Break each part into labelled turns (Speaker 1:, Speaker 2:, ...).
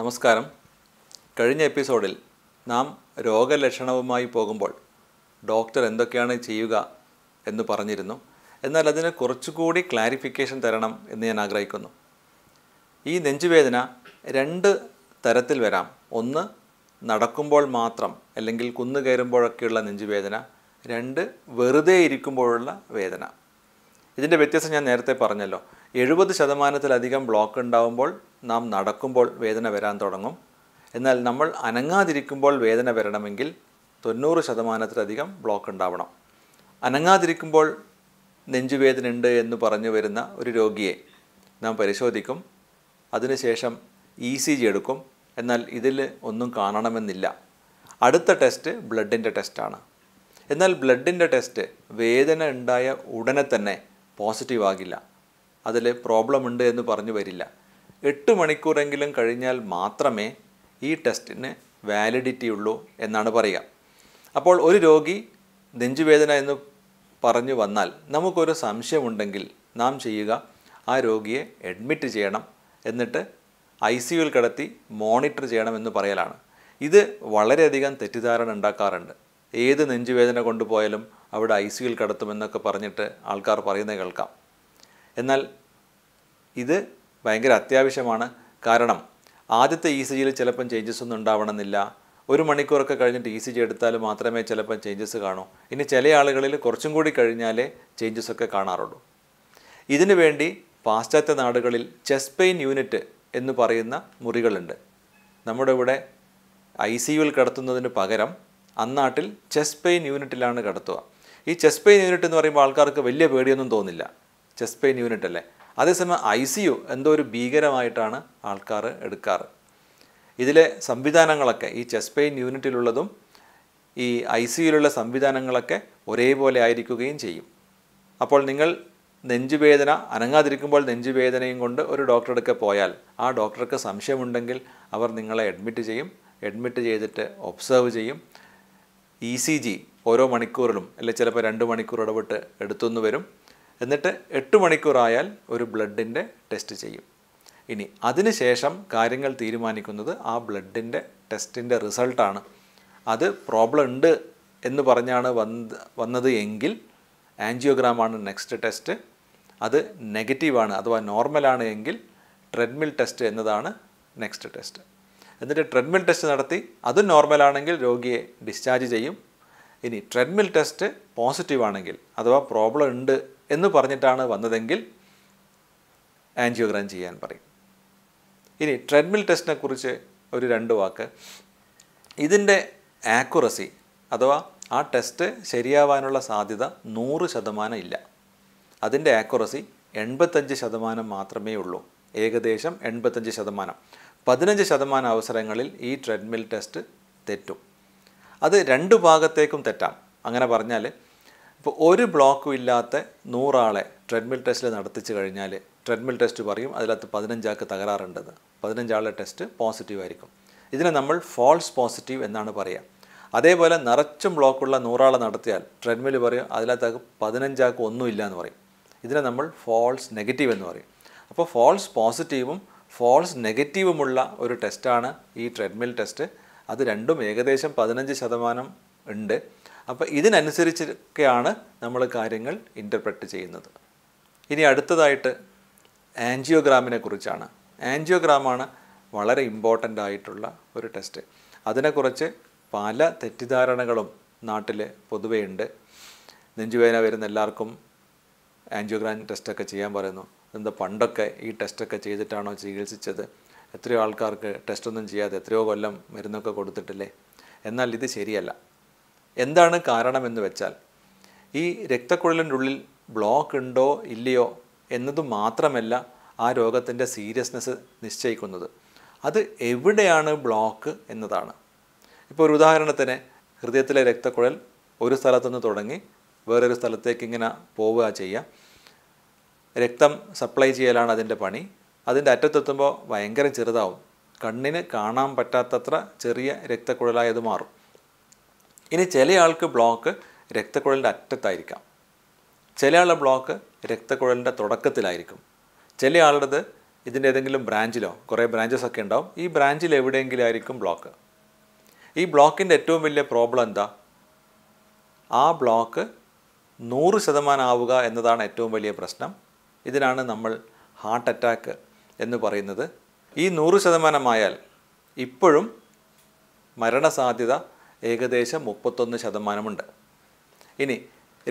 Speaker 1: നമസ്കാരം കഴിഞ്ഞ എപ്പിസോഡിൽ നാം രോഗലക്ഷണവുമായി പോകുമ്പോൾ ഡോക്ടർ എന്തൊക്കെയാണ് ചെയ്യുക എന്ന് പറഞ്ഞിരുന്നു എന്നാൽ അതിന് കുറച്ചുകൂടി ക്ലാരിഫിക്കേഷൻ തരണം എന്ന് ഞാൻ ആഗ്രഹിക്കുന്നു ഈ നെഞ്ചുവേദന രണ്ട് തരത്തിൽ വരാം ഒന്ന് നടക്കുമ്പോൾ മാത്രം അല്ലെങ്കിൽ കുന്നു കയറുമ്പോഴൊക്കെയുള്ള നെഞ്ചുവേദന രണ്ട് വെറുതെ ഇരിക്കുമ്പോഴുള്ള വേദന ഇതിൻ്റെ വ്യത്യാസം ഞാൻ നേരത്തെ പറഞ്ഞല്ലോ എഴുപത് ശതമാനത്തിലധികം ബ്ലോക്ക് ഉണ്ടാവുമ്പോൾ നാം നടക്കുമ്പോൾ വേദന വരാൻ തുടങ്ങും എന്നാൽ നമ്മൾ അനങ്ങാതിരിക്കുമ്പോൾ വേദന വരണമെങ്കിൽ തൊണ്ണൂറ് ശതമാനത്തിലധികം ബ്ലോക്ക് ഉണ്ടാവണം അനങ്ങാതിരിക്കുമ്പോൾ നെഞ്ചുവേദന ഉണ്ട് എന്ന് പറഞ്ഞു വരുന്ന ഒരു രോഗിയെ നാം പരിശോധിക്കും അതിനുശേഷം ഇ സി ജി എടുക്കും എന്നാൽ ഇതിൽ ഒന്നും കാണണമെന്നില്ല അടുത്ത ടെസ്റ്റ് ബ്ലഡിൻ്റെ ടെസ്റ്റാണ് എന്നാൽ ബ്ലഡിൻ്റെ ടെസ്റ്റ് വേദന ഉണ്ടായ ഉടനെ തന്നെ പോസിറ്റീവ് ആകില്ല അതിൽ പ്രോബ്ലം ഉണ്ട് എന്ന് പറഞ്ഞു വരില്ല എട്ട് മണിക്കൂറെങ്കിലും കഴിഞ്ഞാൽ മാത്രമേ ഈ ടെസ്റ്റിന് വാലിഡിറ്റി ഉള്ളൂ എന്നാണ് പറയുക അപ്പോൾ ഒരു രോഗി നെഞ്ചുവേദന എന്ന് പറഞ്ഞു വന്നാൽ നമുക്കൊരു സംശയമുണ്ടെങ്കിൽ നാം ചെയ്യുക ആ രോഗിയെ അഡ്മിറ്റ് ചെയ്യണം എന്നിട്ട് ഐ സി യുവിൽ കിടത്തി മോണിറ്റർ ചെയ്യണമെന്ന് പറയലാണ് ഇത് വളരെയധികം തെറ്റിദ്ധാരണ ഉണ്ടാക്കാറുണ്ട് ഏത് നെഞ്ചുവേദന കൊണ്ടുപോയാലും അവിടെ ഐ സിയിൽ കിടത്തുമെന്നൊക്കെ പറഞ്ഞിട്ട് ആൾക്കാർ പറയുന്നത് കേൾക്കാം എന്നാൽ ഇത് ഭയങ്കര അത്യാവശ്യമാണ് കാരണം ആദ്യത്തെ ഇ e സി ജിയിൽ ചിലപ്പം ചേഞ്ചസ് ഒന്നും ഉണ്ടാവണമെന്നില്ല ഒരു മണിക്കൂറൊക്കെ കഴിഞ്ഞിട്ട് ഇ സി ജി എടുത്താൽ മാത്രമേ ചിലപ്പം ചേഞ്ചസ് കാണൂ ഇനി ചില ആളുകളിൽ കുറച്ചും കൂടി കഴിഞ്ഞാലേ ചേഞ്ചസ് ഒക്കെ കാണാറുള്ളൂ ഇതിനു വേണ്ടി പാശ്ചാത്യ നാടുകളിൽ ചെസ്റ്റ് പെയിൻ യൂണിറ്റ് എന്ന് പറയുന്ന മുറികളുണ്ട് നമ്മുടെ ഇവിടെ ഐ സി യുവിൽ കിടത്തുന്നതിന് പകരം അന്നാട്ടിൽ ചെസ്റ്റ് പെയിൻ യൂണിറ്റിലാണ് കിടത്തുക ഈ ചെസ്റ്റ് പെയിൻ യൂണിറ്റ് എന്ന് പറയുമ്പോൾ ആൾക്കാർക്ക് വലിയ പേടിയൊന്നും തോന്നില്ല ചെസ്റ്റ് പെയിൻ യൂണിറ്റ് അല്ലേ അതേസമയം ഐ സി യു എന്തോ ഒരു ഭീകരമായിട്ടാണ് ആൾക്കാർ എടുക്കാറ് ഇതിലെ സംവിധാനങ്ങളൊക്കെ ഈ ചെസ്റ്റ് പെയിൻ യൂണിറ്റിലുള്ളതും ഈ ഐ സി യുയിലുള്ള സംവിധാനങ്ങളൊക്കെ ഒരേപോലെ ആയിരിക്കുകയും ചെയ്യും അപ്പോൾ നിങ്ങൾ നെഞ്ചുവേദന അനങ്ങാതിരിക്കുമ്പോൾ നെഞ്ചുവേദനയും കൊണ്ട് ഒരു ഡോക്ടറെടുക്ക പോയാൽ ആ ഡോക്ടർക്ക് സംശയമുണ്ടെങ്കിൽ അവർ നിങ്ങളെ അഡ്മിറ്റ് ചെയ്യും അഡ്മിറ്റ് ചെയ്തിട്ട് ഒബ്സർവ് ചെയ്യും ഇ സി ജി ഓരോ മണിക്കൂറിലും അല്ലെങ്കിൽ ചിലപ്പോൾ രണ്ട് മണിക്കൂർ ഇടപെട്ട് എടുത്തുനിന്ന് വരും എന്നിട്ട് എട്ട് മണിക്കൂറായാൽ ഒരു ബ്ലഡിൻ്റെ ടെസ്റ്റ് ചെയ്യും ഇനി അതിനുശേഷം കാര്യങ്ങൾ തീരുമാനിക്കുന്നത് ആ ബ്ലഡിൻ്റെ ടെസ്റ്റിൻ്റെ റിസൾട്ടാണ് അത് പ്രോബ്ലം ഉണ്ട് എന്ന് പറഞ്ഞാണ് വന്ന് വന്നത് എങ്കിൽ ആൻജിയോഗ്രാമാണ് നെക്സ്റ്റ് ടെസ്റ്റ് അത് നെഗറ്റീവാണ് അഥവാ നോർമലാണ് എങ്കിൽ ട്രെഡ്മിൽ ടെസ്റ്റ് എന്നതാണ് നെക്സ്റ്റ് ടെസ്റ്റ് എന്നിട്ട് ട്രെഡ്മിൽ ടെസ്റ്റ് നടത്തി അത് നോർമലാണെങ്കിൽ രോഗിയെ ഡിസ്ചാർജ് ചെയ്യും ഇനി ട്രെഡ്മിൽ ടെസ്റ്റ് പോസിറ്റീവ് ആണെങ്കിൽ അഥവാ പ്രോബ്ലം ഉണ്ട് എന്ന് പറഞ്ഞിട്ടാണ് വന്നതെങ്കിൽ ആൻജിയോഗ്രാം ചെയ്യാൻ പറയും ഇനി ട്രെഡ്മിൽ ടെസ്റ്റിനെ കുറിച്ച് ഒരു രണ്ട് വാക്ക് ഇതിൻ്റെ ആക്യുറസി അഥവാ ആ ടെസ്റ്റ് ശരിയാവാനുള്ള സാധ്യത നൂറ് ശതമാനം ഇല്ല അതിൻ്റെ ആക്യുറസി എൺപത്തഞ്ച് ശതമാനം മാത്രമേ ഉള്ളൂ ഏകദേശം എൺപത്തഞ്ച് ശതമാനം പതിനഞ്ച് ശതമാനം അവസരങ്ങളിൽ ഈ ട്രെഡ്മിൽ ടെസ്റ്റ് തെറ്റും അത് രണ്ട് ഭാഗത്തേക്കും തെറ്റാം അങ്ങനെ പറഞ്ഞാൽ ഇപ്പോൾ ഒരു ബ്ലോക്കും ഇല്ലാത്ത നൂറാളെ ട്രെഡ്മിൽ ടെസ്റ്റിൽ നടത്തിച്ചു കഴിഞ്ഞാൽ ട്രെഡ്മിൽ ടെസ്റ്റ് പറയും അതിനകത്ത് പതിനഞ്ചാൾക്ക് തകരാറുണ്ടെന്ന് പതിനഞ്ചാളെ ടെസ്റ്റ് പോസിറ്റീവ് ആയിരിക്കും ഇതിനെ നമ്മൾ ഫോൾസ് പോസിറ്റീവ് എന്നാണ് പറയുക അതേപോലെ നിറച്ചും ബ്ലോക്കുള്ള നൂറാളെ നടത്തിയാൽ ട്രെഡ്മിൽ പറയും അതിനകത്താക്ക് പതിനഞ്ചാൾക്ക് ഒന്നുമില്ല എന്ന് പറയും ഇതിനെ നമ്മൾ ഫോൾസ് നെഗറ്റീവ് എന്ന് പറയും അപ്പോൾ ഫോൾസ് പോസിറ്റീവും ഫോൾസ് നെഗറ്റീവുമുള്ള ഒരു ടെസ്റ്റാണ് ഈ ട്രെഡ്മിൽ ടെസ്റ്റ് അത് രണ്ടും ഏകദേശം പതിനഞ്ച് ശതമാനം ഉണ്ട് അപ്പോൾ ഇതിനനുസരിച്ചൊക്കെയാണ് നമ്മൾ കാര്യങ്ങൾ ഇൻ്റർപ്രറ്റ് ചെയ്യുന്നത് ഇനി അടുത്തതായിട്ട് ആൻജിയോഗ്രാമിനെ കുറിച്ചാണ് ആൻജിയോഗ്രാമാണ് വളരെ ഇമ്പോർട്ടൻ്റ് ആയിട്ടുള്ള ഒരു ടെസ്റ്റ് അതിനെക്കുറിച്ച് പല തെറ്റിദ്ധാരണകളും നാട്ടിൽ പൊതുവേ ഉണ്ട് നെഞ്ചുവേദന വരുന്ന എല്ലാവർക്കും ആൻജിയോഗ്രാം ടെസ്റ്റൊക്കെ ചെയ്യാൻ പറയുന്നു എന്താ പണ്ടൊക്കെ ഈ ടെസ്റ്റൊക്കെ ചെയ്തിട്ടാണോ ചികിത്സിച്ചത് എത്രയോ ആൾക്കാർക്ക് ടെസ്റ്റൊന്നും ചെയ്യാതെ എത്രയോ കൊല്ലം മരുന്നൊക്കെ കൊടുത്തിട്ടില്ലേ എന്നാൽ ഇത് ശരിയല്ല എന്താണ് കാരണമെന്ന് വെച്ചാൽ ഈ രക്തക്കുഴലിൻ്റെ ഉള്ളിൽ ബ്ലോക്ക് ഉണ്ടോ ഇല്ലയോ എന്നത് മാത്രമല്ല ആ രോഗത്തിൻ്റെ സീരിയസ്നെസ് നിശ്ചയിക്കുന്നത് അത് എവിടെയാണ് ബ്ലോക്ക് എന്നതാണ് ഇപ്പോൾ ഒരു ഉദാഹരണത്തിന് ഹൃദയത്തിലെ രക്തക്കുഴൽ ഒരു സ്ഥലത്തുനിന്ന് തുടങ്ങി വേറൊരു സ്ഥലത്തേക്ക് ഇങ്ങനെ പോവുക ചെയ്യുക രക്തം സപ്ലൈ ചെയ്യലാണ് അതിൻ്റെ പണി അതിൻ്റെ അറ്റത്തെത്തുമ്പോൾ ഭയങ്കര ചെറുതാവും കണ്ണിന് കാണാൻ പറ്റാത്തത്ര ചെറിയ രക്തക്കുഴലായത് മാറും ഇനി ചില ആൾക്ക് ബ്ലോക്ക് രക്തക്കുഴലിൻ്റെ അറ്റത്തായിരിക്കാം ചില ആളുടെ ബ്ലോക്ക് രക്തക്കുഴലിൻ്റെ തുടക്കത്തിലായിരിക്കും ചില ആളുടേത് ഇതിൻ്റെ ഏതെങ്കിലും ബ്രാഞ്ചിലോ കുറേ ബ്രാഞ്ചസ് ഒക്കെ ഉണ്ടാവും ഈ ബ്രാഞ്ചിൽ എവിടെയെങ്കിലും ആയിരിക്കും ബ്ലോക്ക് ഈ ബ്ലോക്കിൻ്റെ ഏറ്റവും വലിയ പ്രോബ്ലം എന്താ ആ ബ്ലോക്ക് നൂറ് ശതമാനം ആവുക എന്നതാണ് ഏറ്റവും വലിയ പ്രശ്നം ഇതിനാണ് നമ്മൾ ഹാർട്ട് അറ്റാക്ക് എന്ന് പറയുന്നത് ഈ നൂറ് ശതമാനമായാൽ ഇപ്പോഴും മരണസാധ്യത ഏകദേശം മുപ്പത്തൊന്ന് ശതമാനമുണ്ട് ഇനി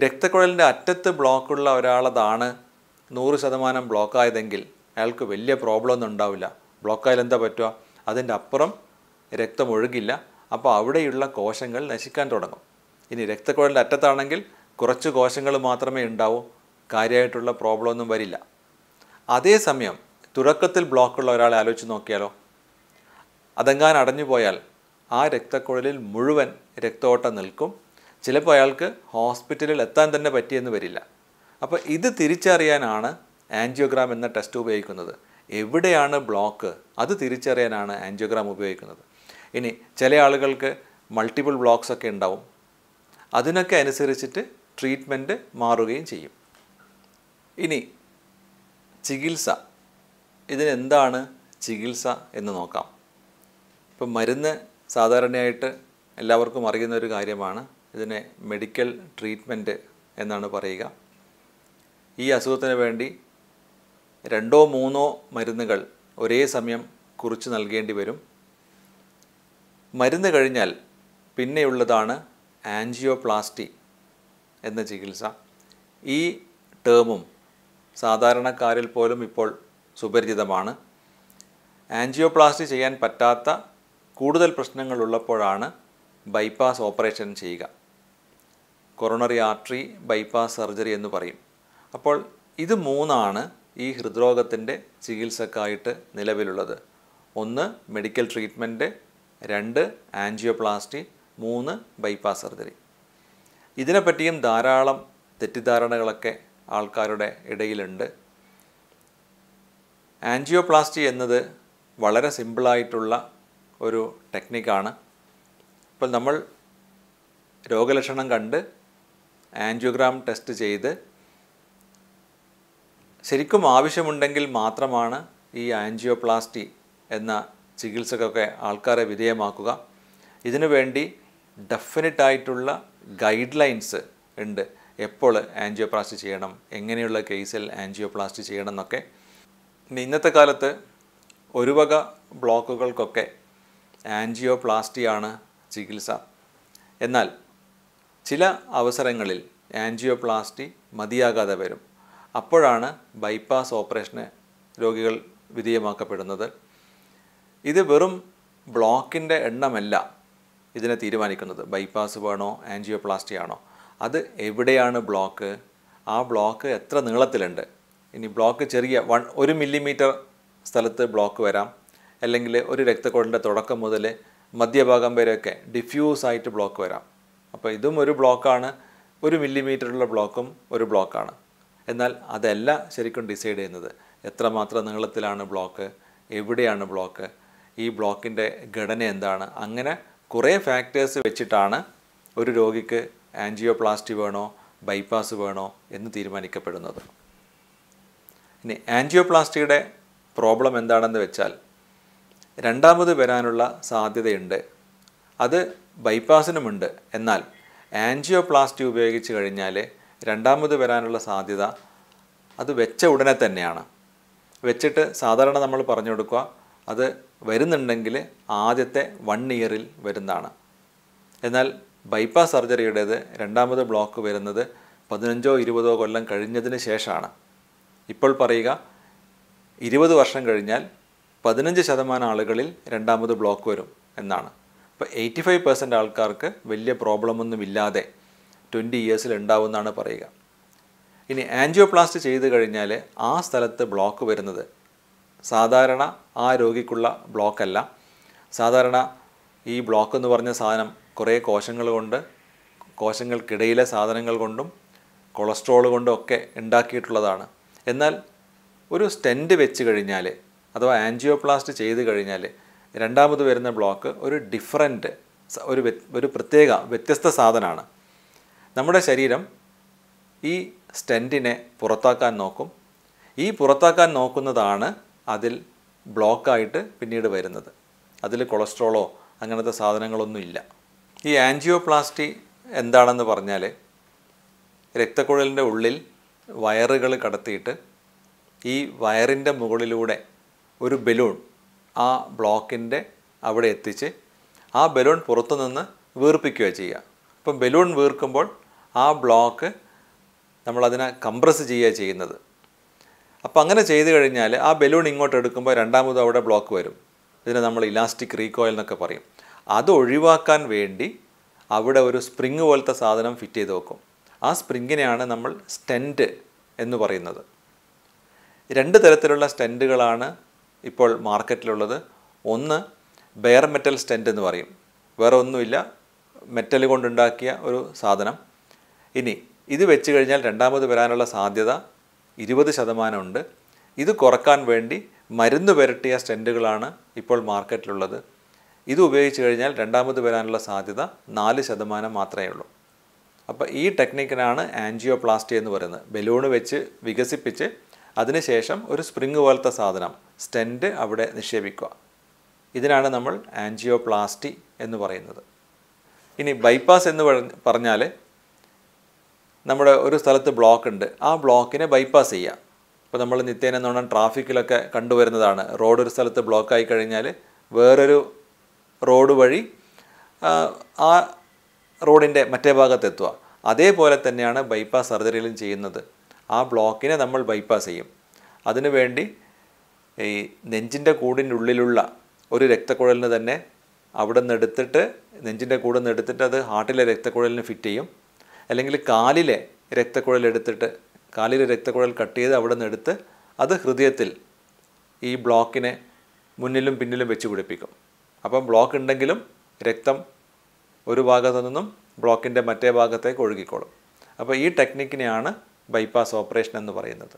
Speaker 1: രക്തക്കുഴലിൻ്റെ അറ്റത്ത് ബ്ലോക്കുള്ള ഒരാളതാണ് നൂറ് ശതമാനം ബ്ലോക്കായതെങ്കിൽ അയാൾക്ക് വലിയ പ്രോബ്ലം ഒന്നും ഉണ്ടാവില്ല ബ്ലോക്കായാൽ എന്താ പറ്റുക അതിൻ്റെ അപ്പുറം രക്തം ഒഴുകില്ല അപ്പോൾ അവിടെയുള്ള കോശങ്ങൾ നശിക്കാൻ തുടങ്ങും ഇനി രക്തക്കുഴലിൻ്റെ അറ്റത്താണെങ്കിൽ കുറച്ച് കോശങ്ങൾ മാത്രമേ ഉണ്ടാവൂ കാര്യമായിട്ടുള്ള പ്രോബ്ലം ഒന്നും വരില്ല അതേസമയം തുടക്കത്തിൽ ബ്ലോക്കുള്ള ഒരാളെ ആലോചിച്ച് നോക്കിയാലോ അതെങ്ങാൻ അടഞ്ഞു പോയാൽ ആ രക്തക്കുഴലിൽ മുഴുവൻ രക്തോട്ടം നിൽക്കും ചിലപ്പോൾ അയാൾക്ക് ഹോസ്പിറ്റലിൽ എത്താൻ തന്നെ പറ്റിയെന്ന് വരില്ല അപ്പോൾ ഇത് തിരിച്ചറിയാനാണ് ആൻജിയോഗ്രാം എന്ന ടെസ്റ്റ് ഉപയോഗിക്കുന്നത് എവിടെയാണ് ബ്ലോക്ക് അത് തിരിച്ചറിയാനാണ് ആൻജിയോഗ്രാം ഉപയോഗിക്കുന്നത് ഇനി ചില ആളുകൾക്ക് മൾട്ടിപ്പിൾ ബ്ലോക്സ് ഒക്കെ ഉണ്ടാവും അതിനൊക്കെ അനുസരിച്ചിട്ട് ട്രീറ്റ്മെൻറ്റ് മാറുകയും ചെയ്യും ഇനി ചികിത്സ ഇതിനെന്താണ് ചികിത്സ എന്ന് നോക്കാം ഇപ്പം മരുന്ന് സാധാരണയായിട്ട് എല്ലാവർക്കും അറിയുന്ന ഒരു കാര്യമാണ് ഇതിനെ മെഡിക്കൽ ട്രീറ്റ്മെൻറ്റ് എന്നാണ് പറയുക ഈ അസുഖത്തിന് വേണ്ടി രണ്ടോ മൂന്നോ മരുന്നുകൾ ഒരേ സമയം കുറിച്ച് നൽകേണ്ടി വരും മരുന്ന് കഴിഞ്ഞാൽ പിന്നെയുള്ളതാണ് ആൻജിയോപ്ലാസ്റ്റി എന്ന ചികിത്സ ഈ ടേമും സാധാരണക്കാരിൽ പോലും ഇപ്പോൾ സുപരിചിതമാണ് ആൻജിയോപ്ലാസ്റ്റി ചെയ്യാൻ പറ്റാത്ത കൂടുതൽ പ്രശ്നങ്ങളുള്ളപ്പോഴാണ് ബൈപ്പാസ് ഓപ്പറേഷൻ ചെയ്യുക കൊറോണറി ആർട്ടറി ബൈപ്പാസ് സർജറി എന്ന് പറയും അപ്പോൾ ഇത് മൂന്നാണ് ഈ ഹൃദ്രോഗത്തിൻ്റെ ചികിത്സക്കായിട്ട് നിലവിലുള്ളത് ഒന്ന് മെഡിക്കൽ ട്രീറ്റ്മെൻറ്റ് രണ്ട് ആൻജിയോപ്ലാസ്റ്റി മൂന്ന് ബൈപ്പാസ് സർജറി ഇതിനെപ്പറ്റിയും ധാരാളം തെറ്റിദ്ധാരണകളൊക്കെ ആൾക്കാരുടെ ഇടയിലുണ്ട് ആൻജിയോപ്ലാസ്റ്റി എന്നത് വളരെ സിമ്പിളായിട്ടുള്ള ഒരു ടെക്നിക്കാണ് ഇപ്പോൾ നമ്മൾ രോഗലക്ഷണം കണ്ട് ആൻജിയോഗ്രാം ടെസ്റ്റ് ചെയ്ത് ശരിക്കും ആവശ്യമുണ്ടെങ്കിൽ മാത്രമാണ് ഈ ആൻജിയോപ്ലാസ്റ്റി എന്ന ചികിത്സക്കൊക്കെ ആൾക്കാരെ വിധേയമാക്കുക ഇതിനുവേണ്ടി ഡെഫിനറ്റായിട്ടുള്ള ഗൈഡ് ലൈൻസ് ഉണ്ട് എപ്പോൾ ആൻജിയോപ്ലാസ്റ്റി ചെയ്യണം എങ്ങനെയുള്ള കേസിൽ ആൻജിയോപ്ലാസ്റ്റി ചെയ്യണം എന്നൊക്കെ ഇന്നത്തെ കാലത്ത് ഒരു വക ബ്ലോക്കുകൾക്കൊക്കെ ആൻജിയോപ്ലാസ്റ്റിയാണ് ചികിത്സ എന്നാൽ ചില അവസരങ്ങളിൽ ആൻജിയോപ്ലാസ്റ്റി മതിയാകാതെ വരും അപ്പോഴാണ് ബൈപ്പാസ് ഓപ്പറേഷന് രോഗികൾ വിധേയമാക്കപ്പെടുന്നത് ഇത് വെറും ബ്ലോക്കിൻ്റെ എണ്ണമല്ല ഇതിനെ തീരുമാനിക്കുന്നത് ബൈപ്പാസ് വേണോ ആൻജിയോപ്ലാസ്റ്റി ആണോ അത് എവിടെയാണ് ബ്ലോക്ക് ആ ബ്ലോക്ക് എത്ര നീളത്തിലുണ്ട് ഇനി ബ്ലോക്ക് ചെറിയ വൺ ഒരു മില്ലിമീറ്റർ സ്ഥലത്ത് ബ്ലോക്ക് വരാം അല്ലെങ്കിൽ ഒരു രക്തക്കോടിൻ്റെ തുടക്കം മുതൽ മധ്യഭാഗം വരെയൊക്കെ ഡിഫ്യൂസ് ആയിട്ട് ബ്ലോക്ക് വരാം അപ്പോൾ ഇതും ഒരു ബ്ലോക്കാണ് ഒരു മില്ലിമീറ്ററുള്ള ബ്ലോക്കും ഒരു ബ്ലോക്കാണ് എന്നാൽ അതല്ല ശരിക്കും ഡിസൈഡ് ചെയ്യുന്നത് എത്രമാത്രം നീളത്തിലാണ് ബ്ലോക്ക് എവിടെയാണ് ബ്ലോക്ക് ഈ ബ്ലോക്കിൻ്റെ ഘടന എന്താണ് അങ്ങനെ കുറേ ഫാക്ടേഴ്സ് വെച്ചിട്ടാണ് ഒരു രോഗിക്ക് ആൻജിയോപ്ലാസ്റ്റി വേണോ ബൈപ്പാസ് വേണോ എന്ന് തീരുമാനിക്കപ്പെടുന്നത് ഇനി ആൻജിയോപ്ലാസ്റ്റിയുടെ പ്രോബ്ലം എന്താണെന്ന് വെച്ചാൽ രണ്ടാമത് വരാനുള്ള സാധ്യതയുണ്ട് അത് ബൈപ്പാസിനുമുണ്ട് എന്നാൽ ആൻജിയോപ്ലാസ്റ്റി ഉപയോഗിച്ച് കഴിഞ്ഞാൽ രണ്ടാമത് വരാനുള്ള സാധ്യത അത് വെച്ച ഉടനെ തന്നെയാണ് വെച്ചിട്ട് സാധാരണ നമ്മൾ പറഞ്ഞു കൊടുക്കുക അത് വരുന്നുണ്ടെങ്കിൽ ആദ്യത്തെ വൺ ഇയറിൽ വരുന്നതാണ് എന്നാൽ ബൈപ്പാസ് സർജറിയുടേത് രണ്ടാമത് ബ്ലോക്ക് വരുന്നത് പതിനഞ്ചോ ഇരുപതോ കൊല്ലം കഴിഞ്ഞതിന് ശേഷമാണ് ഇപ്പോൾ പറയുക ഇരുപത് വർഷം കഴിഞ്ഞാൽ പതിനഞ്ച് ശതമാനം ആളുകളിൽ രണ്ടാമത് ബ്ലോക്ക് വരും എന്നാണ് അപ്പോൾ എയ്റ്റി ഫൈവ് പെർസെൻറ്റ് ആൾക്കാർക്ക് വലിയ ഇല്ലാതെ ട്വൻറ്റി ഇയേഴ്സിൽ ഉണ്ടാവുമെന്നാണ് പറയുക ഇനി ആൻജിയോപ്ലാസ്റ്റ് ചെയ്തു കഴിഞ്ഞാൽ ആ സ്ഥലത്ത് ബ്ലോക്ക് വരുന്നത് സാധാരണ ആ രോഗിക്കുള്ള ബ്ലോക്കല്ല സാധാരണ ഈ ബ്ലോക്ക് എന്ന് പറഞ്ഞ സാധനം കുറേ കോശങ്ങൾ കൊണ്ട് കോശങ്ങൾക്കിടയിലെ സാധനങ്ങൾ കൊണ്ടും കൊളസ്ട്രോൾ കൊണ്ടും ഒക്കെ ഉണ്ടാക്കിയിട്ടുള്ളതാണ് എന്നാൽ ഒരു സ്റ്റെൻറ്റ് വെച്ച് കഴിഞ്ഞാൽ അഥവാ ആൻജിയോപ്ലാസ്റ്റ് ചെയ്ത് കഴിഞ്ഞാൽ രണ്ടാമത് വരുന്ന ബ്ലോക്ക് ഒരു ഡിഫറൻറ്റ് ഒരു ഒരു പ്രത്യേക വ്യത്യസ്ത സാധനമാണ് നമ്മുടെ ശരീരം ഈ സ്റ്റെൻറ്റിനെ പുറത്താക്കാൻ നോക്കും ഈ പുറത്താക്കാൻ നോക്കുന്നതാണ് അതിൽ ബ്ലോക്കായിട്ട് പിന്നീട് വരുന്നത് അതിൽ കൊളസ്ട്രോളോ അങ്ങനത്തെ സാധനങ്ങളൊന്നുമില്ല ഈ ആൻജിയോപ്ലാസ്റ്റി എന്താണെന്ന് പറഞ്ഞാൽ രക്തക്കുഴലിൻ്റെ ഉള്ളിൽ വയറുകൾ കടത്തിയിട്ട് ഈ വയറിൻ്റെ മുകളിലൂടെ ഒരു ബലൂൺ ആ ബ്ലോക്കിൻ്റെ അവിടെ എത്തിച്ച് ആ ബലൂൺ പുറത്തുനിന്ന് വീർപ്പിക്കുക ചെയ്യുക അപ്പം ബലൂൺ വീർക്കുമ്പോൾ ആ ബ്ലോക്ക് നമ്മളതിനെ കംപ്രസ് ചെയ്യുക ചെയ്യുന്നത് അപ്പോൾ അങ്ങനെ ചെയ്തു കഴിഞ്ഞാൽ ആ ബലൂൺ ഇങ്ങോട്ട് എടുക്കുമ്പോൾ രണ്ടാമത് അവിടെ ബ്ലോക്ക് വരും ഇതിനെ നമ്മൾ ഇലാസ്റ്റിക് റീകോയിൽ എന്നൊക്കെ പറയും അത് ഒഴിവാക്കാൻ വേണ്ടി അവിടെ ഒരു സ്പ്രിങ് പോലത്തെ സാധനം ഫിറ്റ് ചെയ്ത് വെക്കും ആ സ്പ്രിങ്ങിനെയാണ് നമ്മൾ സ്റ്റെൻറ്റ് എന്ന് പറയുന്നത് രണ്ട് തരത്തിലുള്ള സ്റ്റെൻറ്റുകളാണ് ഇപ്പോൾ മാർക്കറ്റിലുള്ളത് ഒന്ന് ബെയർ മെറ്റൽ സ്റ്റെൻ്റ് എന്ന് പറയും വേറെ ഒന്നുമില്ല മെറ്റൽ കൊണ്ടുണ്ടാക്കിയ ഒരു സാധനം ഇനി ഇത് വെച്ച് കഴിഞ്ഞാൽ രണ്ടാമത് വരാനുള്ള സാധ്യത ഇരുപത് ശതമാനമുണ്ട് ഇത് കുറക്കാൻ വേണ്ടി മരുന്ന് പുരട്ടിയ സ്റ്റെൻറ്റുകളാണ് ഇപ്പോൾ മാർക്കറ്റിലുള്ളത് ഇത് ഉപയോഗിച്ച് കഴിഞ്ഞാൽ രണ്ടാമത് വരാനുള്ള സാധ്യത നാല് ശതമാനം മാത്രമേ ഉള്ളൂ അപ്പോൾ ഈ ടെക്നിക്കിനാണ് ആൻജിയോപ്ലാസ്റ്റി എന്ന് പറയുന്നത് ബലൂണ് വെച്ച് വികസിപ്പിച്ച് അതിനുശേഷം ഒരു സ്പ്രിങ് പോലത്തെ സാധനം സ്റ്റെൻറ്റ് അവിടെ നിക്ഷേപിക്കുക ഇതിനാണ് നമ്മൾ ആൻജിയോപ്ലാസ്റ്റി എന്ന് പറയുന്നത് ഇനി ബൈപ്പാസ് എന്ന് പറഞ്ഞാൽ നമ്മുടെ ഒരു സ്ഥലത്ത് ബ്ലോക്ക് ഉണ്ട് ആ ബ്ലോക്കിനെ ബൈപ്പാസ് ചെയ്യാം ഇപ്പോൾ നമ്മൾ നിത്യേന എന്ന് ട്രാഫിക്കിലൊക്കെ കണ്ടുവരുന്നതാണ് റോഡ് ഒരു സ്ഥലത്ത് ബ്ലോക്കായി കഴിഞ്ഞാൽ വേറൊരു റോഡ് വഴി ആ റോഡിൻ്റെ മറ്റേ ഭാഗത്തെത്തുക അതേപോലെ തന്നെയാണ് ബൈപ്പാസ് സർജറിയിലും ചെയ്യുന്നത് ആ ബ്ലോക്കിനെ നമ്മൾ ബൈപ്പാസ് ചെയ്യും അതിനുവേണ്ടി ഈ നെഞ്ചിൻ്റെ കൂടിനുള്ളിലുള്ള ഒരു രക്തക്കുഴലിന് തന്നെ അവിടെ നിന്ന് എടുത്തിട്ട് നെഞ്ചിൻ്റെ കൂടെ നിന്ന് എടുത്തിട്ട് അത് ഹാർട്ടിലെ രക്തക്കുഴലിന് ഫിറ്റ് ചെയ്യും അല്ലെങ്കിൽ കാലിലെ രക്തക്കുഴൽ എടുത്തിട്ട് കാലിലെ രക്തക്കുഴൽ കട്ട് ചെയ്ത് അവിടെ നിന്ന് എടുത്ത് അത് ഹൃദയത്തിൽ ഈ ബ്ലോക്കിനെ മുന്നിലും പിന്നിലും വെച്ച് പിടിപ്പിക്കും അപ്പം ബ്ലോക്ക് ഉണ്ടെങ്കിലും രക്തം ഒരു ഭാഗത്തു നിന്നും ബ്ലോക്കിൻ്റെ മറ്റേ ഭാഗത്തേക്ക് ഒഴുകിക്കോളും അപ്പോൾ ഈ ടെക്നിക്കിനെയാണ് ബൈപ്പാസ് ഓപ്പറേഷൻ എന്ന് പറയുന്നത്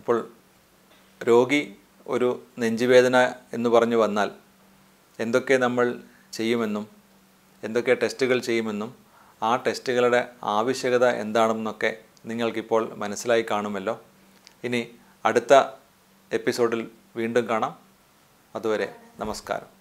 Speaker 1: അപ്പോൾ രോഗി ഒരു നെഞ്ചുവേദന എന്ന് പറഞ്ഞു വന്നാൽ എന്തൊക്കെ നമ്മൾ ചെയ്യുമെന്നും എന്തൊക്കെ ടെസ്റ്റുകൾ ചെയ്യുമെന്നും ആ ടെസ്റ്റുകളുടെ ആവശ്യകത എന്താണെന്നൊക്കെ നിങ്ങൾക്കിപ്പോൾ മനസ്സിലായി കാണുമല്ലോ ഇനി അടുത്ത എപ്പിസോഡിൽ വീണ്ടും കാണാം അതുവരെ നമസ്കാരം